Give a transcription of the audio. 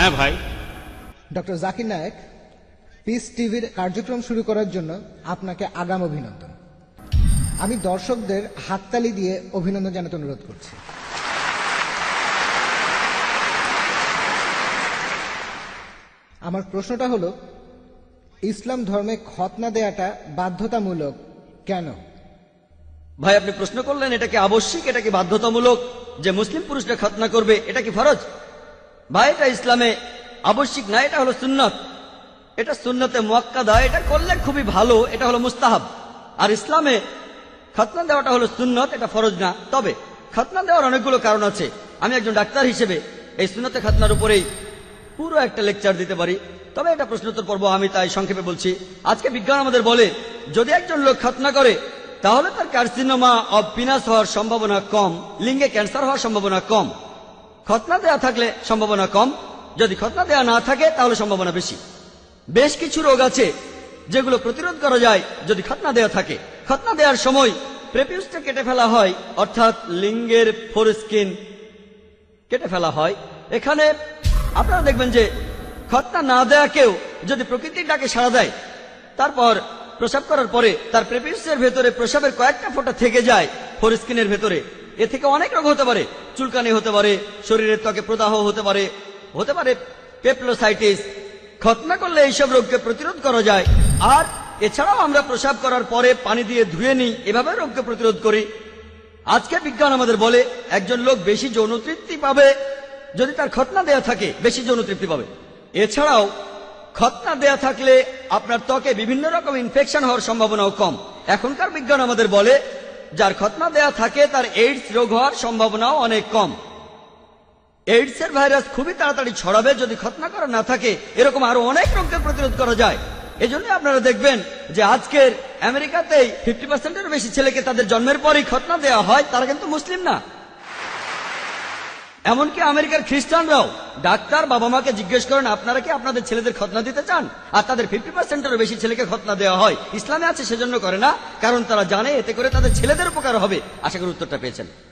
হ্যাঁ ভাই ডক্টর জাকির নায়ক পিস টিভির কার্যক্রম শুরু করার জন্য আপনাকে আগাম অভিনন্দন আমি দর্শকদের হাততালি দিয়ে অভিনন্দন জানাতে অনুরোধ করছি আমার প্রশ্নটা হলো ইসলাম ধর্মে খতনা দেয়াটা বাধ্যতামূলক কেন ভাই আপনি প্রশ্ন করলেন এটা কি আবশ্যিক এটা কি বাধ্যতামূলক যে মুসলিম পুরুষরা খতনা করবে এটা কি ফরজ বা এটা ইসলামে আবশ্যিক না এটা হলো সুন্নত এটা সুন্নতে মোয়াক্কাদা এটা করলে খুবই ভালো এটা হলো মুস্তাহাব আর ইসলামে খতনা দেওয়াটা হলো সুন্নত এটা ফরজ না তবে খতনা দেওয়ার অনেকগুলো কারণ আছে আমি একজন ডাক্তার হিসেবে এই সুন্নতে খতনার উপরেই পুরো একটা লেকচার দিতে পারি তবে এটা প্রশ্নোত্তর পর্ব আমি তাই সংক্ষেপে বলছি আজকে বিজ্ঞান আমাদের বলে যদি একজন লোক খতনা করে তাহলে তার কার্সিনোমা অব পিনাস হওয়ার সম্ভাবনা কম লিঙ্গে ক্যান্সার হওয়ার সম্ভাবনা কম খতনা দেয়া থাকলে সম্ভাবনা কম যদি খতনা দেয়া না থাকে তাহলে সম্ভাবনা বেশি বেশ কিছু রোগ আছে যেগুলো প্রতিরোধ করা যায় যদি খতনা দেয়া থাকে খতনা দেওয়ার সময় প্রেপিউসটা কেটে ফেলা হয় অর্থাৎ লিঙ্গের ফোর স্কিন কেটে ফেলা হয় এখানে আপনারা দেখবেন যে খতনা না দেয়া কেউ যদি প্রকৃতির ডাকে সাড়া দেয় তারপর প্রসাব করার পরে তার প্রেপিউসের ভেতরে প্রসাবের কয়েকটা ফোঁটা থেকে যায় ফোর স্কিনের ভেতরে এ থেকে অনেক রোগ হতে পারে চুলকানি হতে পারে শরীরের ত্বকে প্রদাহ হতে পারে হতে পারে পেপলোসাইটিস খতনা করলে এইসব রোগকে প্রতিরোধ করা যায় আর এছাড়াও আমরা প্রসাব করার পরে পানি দিয়ে ধুয়ে নিই এভাবে রোগকে প্রতিরোধ করি আজকে বিজ্ঞান আমাদের বলে একজন লোক বেশি যৌন তৃপ্তি পাবে যদি তার খতনা দেয়া থাকে বেশি যৌন তৃপ্তি পাবে এছাড়াও খতনা দেয়া থাকলে আপনার ত্বকে বিভিন্ন রকম ইনফেকশন হওয়ার সম্ভাবনাও কম এখনকার বিজ্ঞান আমাদের বলে যার খতনা দেয়া থাকে তার এইডস রোগ হওয়ার সম্ভাবনাও অনেক কম এইডসের ভাইরাস খুবই তাড়াতাড়ি ছড়াবে যদি খতনা করা না থাকে এরকম আরো অনেক রোগকে প্রতিরোধ করা যায় এজন্য আপনারা দেখবেন যে আজকের আমেরিকাতেই ফিফটি পার্সেন্টের বেশি ছেলেকে তাদের জন্মের পরই খতনা দেওয়া হয় তারা কিন্তু মুসলিম না এমনকি আমেরিকার খ্রিস্টানরাও ডাক্তার বাবা মাকে জিজ্ঞেস করেন আপনারা কি আপনাদের ছেলেদের খতনা দিতে চান আর তাদের ফিফটি পার্সেন্টেরও বেশি ছেলেকে খতনা দেওয়া হয় ইসলামে আছে সেজন্য করে না কারণ তারা জানে এতে করে তাদের ছেলেদের উপকার হবে আশা করি উত্তরটা পেয়েছেন